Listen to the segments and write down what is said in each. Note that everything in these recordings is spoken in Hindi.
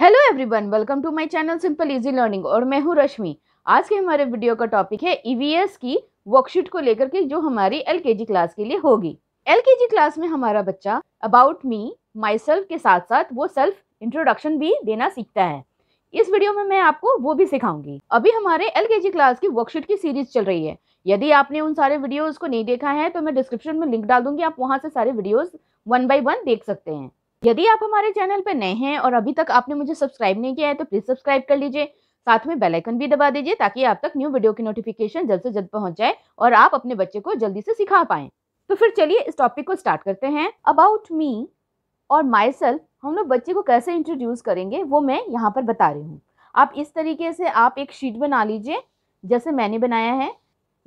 hello everyone welcome to my channel simple easy learning और मैं हूं रश्मि आज के हमारे वीडियो का टॉपिक है ईवीएस e की वर्कशीट को लेकर के जो हमारी एलकेजी क्लास के लिए होगी एलकेजी क्लास में हमारा बच्चा अबाउट मी माई सेल्फ के साथ साथ वो सेल्फ इंट्रोडक्शन भी देना सीखता है इस वीडियो में मैं आपको वो भी सिखाऊंगी अभी हमारे एल क्लास की वर्कशीट की सीरीज चल रही है यदि आपने उन सारे वीडियोज को नहीं देखा है तो मैं डिस्क्रिप्शन में लिंक डाल दूंगी आप वहाँ से सारे वीडियोज वन बाई वन देख सकते हैं यदि आप हमारे चैनल पर नए हैं और अभी तक आपने मुझे सब्सक्राइब नहीं किया है तो प्लीज़ सब्सक्राइब कर लीजिए साथ में बेल आइकन भी दबा दीजिए ताकि आप तक न्यू वीडियो की नोटिफिकेशन जल्द से जल्द पहुंच जाए और आप अपने बच्चे को जल्दी से सिखा पाएं तो फिर चलिए इस टॉपिक को स्टार्ट करते हैं अबाउट मी और माई सेल्फ हम लोग बच्चे को कैसे इंट्रोड्यूस करेंगे वो मैं यहाँ पर बता रही हूँ आप इस तरीके से आप एक शीट बना लीजिए जैसे मैंने बनाया है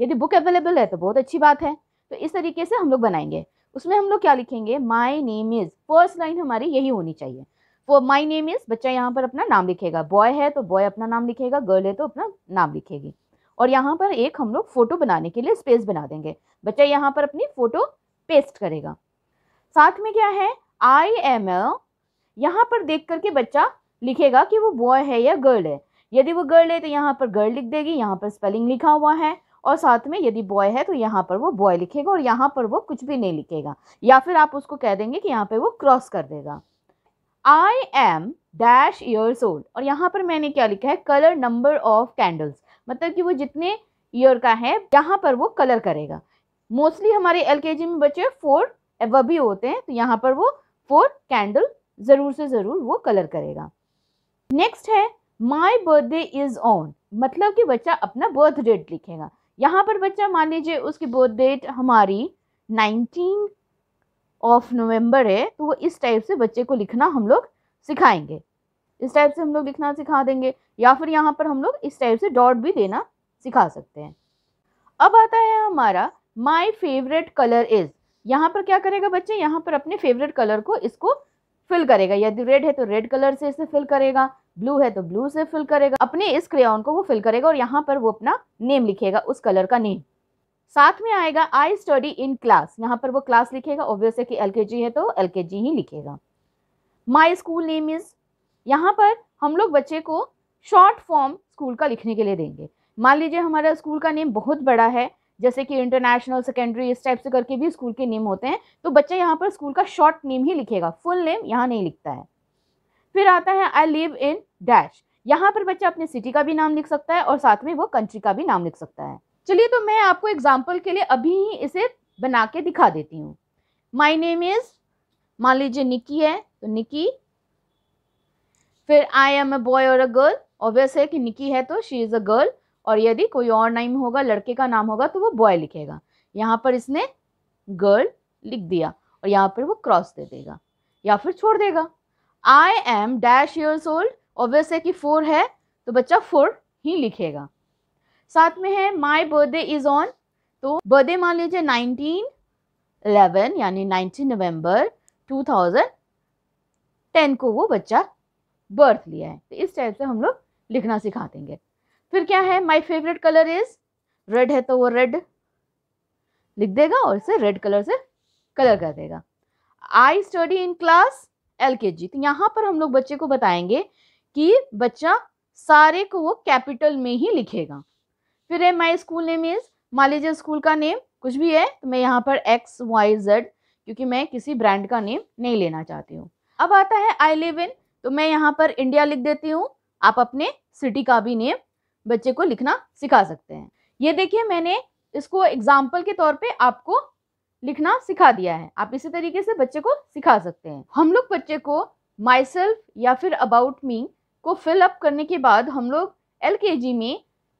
यदि बुक अवेलेबल है तो बहुत अच्छी बात है तो इस तरीके से हम लोग बनाएंगे उसमें हम लोग क्या लिखेंगे my name is first line हमारी यही होनी चाहिए फॉर माई नेम इज़ बच्चा यहाँ पर अपना नाम लिखेगा बॉय है तो बॉय अपना नाम लिखेगा गर्ल है तो अपना नाम लिखेगी और यहाँ पर एक हम लोग फ़ोटो बनाने के लिए स्पेस बना देंगे बच्चा यहाँ पर अपनी फ़ोटो पेस्ट करेगा साथ में क्या है आई एम ए यहाँ पर देख करके बच्चा लिखेगा कि वो बॉय है या गर्ल है यदि वो गर्ल है तो यहाँ पर गर्ल लिख देगी यहाँ पर स्पेलिंग लिखा हुआ है और साथ में यदि बॉय है तो यहाँ पर वो बॉय लिखेगा और यहाँ पर वो कुछ भी नहीं लिखेगा या फिर आप उसको कह देंगे कि यहाँ पर वो क्रॉस कर देगा I am dash years old और यहाँ पर मैंने क्या लिखा है कलर नंबर ऑफ कैंडल्स मतलब कि वो जितने ईयर का है यहाँ पर वो कलर करेगा मोस्टली हमारे एल में बच्चे फोर वह भी होते हैं तो यहाँ पर वो फोर कैंडल ज़रूर से ज़रूर वो कलर करेगा नेक्स्ट है माई बर्थडे इज़ ऑन मतलब कि बच्चा अपना बर्थ डेट लिखेगा यहाँ पर बच्चा मान लीजिए उसकी बर्थ डेट हमारी नाइनटीन ऑफ नवंबर है तो वो इस टाइप से बच्चे को लिखना हम लोग सिखाएंगे इस टाइप से हम लोग लिखना सिखा देंगे या फिर यहाँ पर हम लोग इस टाइप से डॉट भी देना सिखा सकते हैं अब आता है हमारा माई फेवरेट कलर इज़ यहाँ पर क्या करेगा बच्चे यहाँ पर अपने फेवरेट कलर को इसको फिल करेगा यदि रेड है तो रेड कलर से इसे फिल करेगा ब्लू है तो ब्लू से फिल करेगा अपने इस क्रेन को वो फिल करेगा और यहाँ पर वो अपना नेम लिखेगा उस कलर का नेम साथ में आएगा आई स्टडी इन क्लास यहाँ पर वो क्लास लिखेगा ऑब्वियस है कि एल है तो एल ही लिखेगा माई स्कूल नेम इज़ यहाँ पर हम लोग बच्चे को शॉर्ट फॉर्म स्कूल का लिखने के लिए देंगे मान लीजिए हमारा स्कूल का नेम बहुत बड़ा है जैसे कि इंटरनेशनल सेकेंडरी इस टाइप से करके भी स्कूल के नेम होते हैं तो बच्चा यहाँ पर स्कूल का शॉर्ट नेम ही लिखेगा फुल नेम यहाँ नहीं लिखता है फिर आता है आई लिव इन डैश यहाँ पर बच्चा अपने सिटी का भी नाम लिख सकता है और साथ में वो कंट्री का भी नाम लिख सकता है चलिए तो मैं आपको एग्जाम्पल के लिए अभी ही इसे बना के दिखा देती हूँ माई नेम इज मान लीजिए निकी है तो निकी फिर आई एम अ बॉय और अ गर्ल ऑब्वियस है कि निकी है तो शी इज़ अ गर्ल और यदि कोई और नाम होगा लड़के का नाम होगा तो वो बॉय लिखेगा यहाँ पर इसने गर्ल लिख दिया और यहाँ पर वो क्रॉस दे देगा या फिर छोड़ देगा I am dash years old obvious है कि फोर है तो बच्चा फोर ही लिखेगा साथ में है माई बर्थडे इज़ ऑन तो बर्थडे मान लीजिए नाइनटीन एलेवन यानी nineteen November two thousand ten को वो बच्चा बर्थ लिया है तो इस टाइप से हम लोग लिखना सिखा देंगे फिर क्या है my favourite colour is red है तो वो रेड लिख देगा और इसे रेड कलर से कलर कर देगा I study in class L तो यहाँ पर हम लोग बच्चे को बताएंगे कि बच्चा सारे को वो कैपिटल में ही लिखेगा फिर है माई स्कूल नेम इज मान लीजिए स्कूल का नेम कुछ भी है तो मैं यहाँ पर एक्स वाई जेड क्योंकि मैं किसी ब्रांड का नेम नहीं लेना चाहती हूँ अब आता है आई लिव इन तो मैं यहाँ पर इंडिया लिख देती हूँ आप अपने सिटी का भी नेम बच्चे को लिखना सिखा सकते हैं ये देखिए मैंने इसको एग्जाम्पल के तौर पे आपको लिखना सिखा दिया है आप इसी तरीके से बच्चे को सिखा सकते हैं हम लोग बच्चे को माई सेल्फ या फिर अबाउट मी को फिल अप करने के बाद हम लोग एल में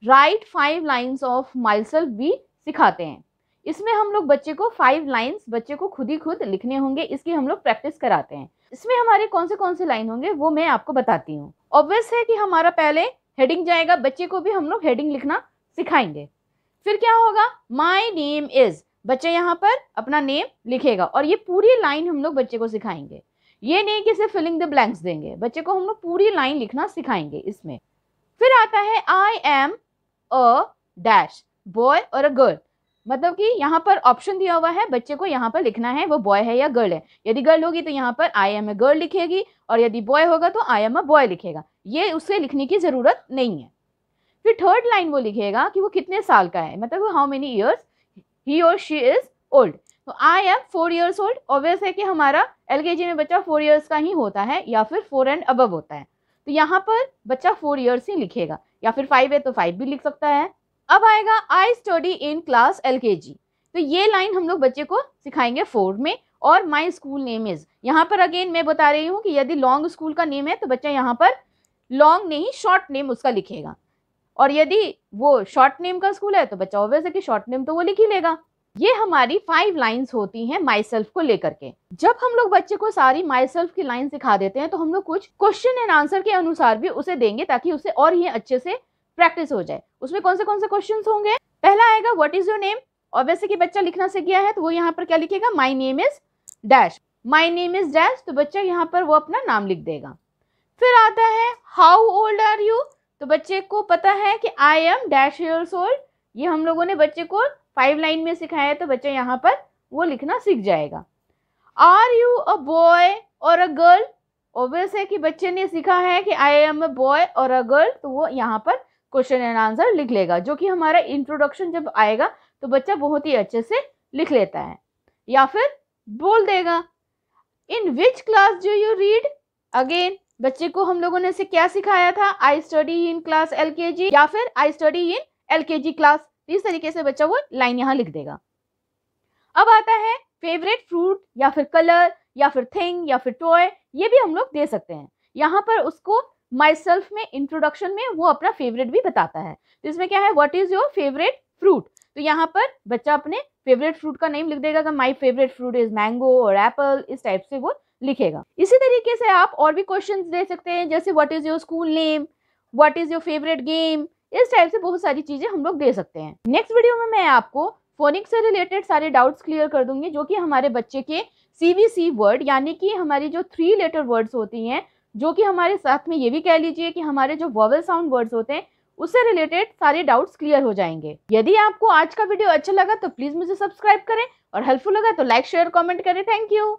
write five lines of myself भी सिखाते हैं इसमें हम लोग बच्चे को फाइव लाइन्स बच्चे को खुद ही खुद लिखने होंगे इसकी हम लोग प्रैक्टिस कराते हैं इसमें हमारे कौन से कौन से लाइन होंगे वो मैं आपको बताती हूँ ऑब्वियस है कि हमारा पहले हेडिंग जाएगा बच्चे को भी हम लोग हेडिंग लिखना सिखाएंगे फिर क्या होगा माई नेम इज़ बच्चे यहाँ पर अपना नेम लिखेगा और ये पूरी लाइन हम लोग बच्चे को सिखाएंगे ये नहीं कि सिर्फ फिलिंग द ब्लैंक्स देंगे बच्चे को हम लोग पूरी लाइन लिखना सिखाएंगे इसमें फिर आता है I am a dash boy और अ गर्ल मतलब कि यहाँ पर ऑप्शन दिया हुआ है बच्चे को यहाँ पर लिखना है वो बॉय है या गर्ल है यदि गर्ल होगी तो यहाँ पर आई एम ए गर्ल लिखेगी और यदि बॉय होगा तो आई एम अ बॉय लिखेगा ये उसे लिखने की ज़रूरत नहीं है फिर थर्ड लाइन वो लिखेगा कि वो कितने साल का है मतलब वो हाउ मेनी ईयर्स ही और शी इज़ ओल्ड तो I am four years old obvious है कि हमारा एल में बच्चा फोर ईयर्स का ही होता है या फिर फोर एंड अबव होता है तो यहाँ पर बच्चा फोर ईयर्स ही लिखेगा या फिर फाइव है तो फाइव भी लिख सकता है अब आएगा I study in class L तो ये लाइन हम लोग बच्चे को सिखाएंगे फोर में और माई स्कूल नेम इज़ यहाँ पर अगेन मैं बता रही हूँ कि यदि लॉन्ग स्कूल का नेम है तो बच्चा यहाँ पर लॉन्ग नहीं शॉर्ट नेम उसका लिखेगा और यदि वो शॉर्ट नेम का स्कूल है तो बच्चा ऑब्वियस है कि शॉर्ट नेम तो वो लिख ही लेगा ये हमारी फाइव लाइंस होती हैं माई सेल्फ को लेकर के जब हम लोग बच्चे को सारी माई सेल्फ की लाइन सिखा देते हैं तो हम लोग कुछ क्वेश्चन एंड आंसर के अनुसार भी उसे देंगे ताकि उसे और ही अच्छे से प्रैक्टिस हो जाए उसमें कौन से कौन से क्वेश्चन होंगे पहला आएगा वट इज योर नेम और वैसे कि बच्चा लिखना सीख गया है तो वो यहाँ पर क्या लिखेगा my name is dash my name is dash तो बच्चा यहाँ पर वो अपना नाम लिख देगा फिर आता है हाउ ओल्ड आर यू तो बच्चे को पता है कि I am dash years old ये हम लोगों ने बच्चे को फाइव लाइन में सिखाया तो बच्चा यहाँ पर वो लिखना सीख जाएगा आर यू अ बॉय और अ गर्ल ऑब्वियस है कि बच्चे ने सीखा है कि आई एम अ बॉय और अ गर्ल तो वो यहाँ पर क्वेश्चन एंड आंसर लिख लेगा जो कि हमारा इंट्रोडक्शन जब आएगा तो बच्चा बहुत ही अच्छे से लिख लेता है या फिर बोल देगा in which class do you read again बच्चे को हम लोगों ने इसे क्या सिखाया था I study in class L या फिर I study in L class इस तरीके से बच्चा वो लाइन यहाँ लिख देगा अब आता है फेवरेट फ्रूट या फिर कलर या फिर थिंग या फिर टॉय ये भी हम लोग दे सकते हैं यहाँ पर उसको माई सेल्फ में इंट्रोडक्शन में वो अपना फेवरेट भी बताता है तो इसमें क्या है what is your favourite fruit तो यहाँ पर बच्चा अपने फेवरेट फ्रूट का नेम लिख देगा my favourite fruit is mango और एप्पल इस टाइप से वो लिखेगा इसी तरीके से आप और भी क्वेश्चन दे सकते हैं जैसे what is your school name what is your favourite game इस टाइप से बहुत सारी चीज़ें हम लोग दे सकते हैं नेक्स्ट वीडियो में मैं आपको फोनिक्स से रिलेटेड सारे डाउट्स क्लियर कर दूंगी जो कि हमारे बच्चे के सी वर्ड यानी कि हमारी जो थ्री लेटर वर्ड्स होती हैं जो कि हमारे साथ में ये भी कह लीजिए कि हमारे जो वॉवल साउंड वर्ड्स होते हैं उससे रिलेटेड सारे डाउट्स क्लियर हो जाएंगे यदि आपको आज का वीडियो अच्छा लगा तो प्लीज़ मुझे सब्सक्राइब करें और हेल्पफुल लगा तो लाइक शेयर कॉमेंट करें थैंक यू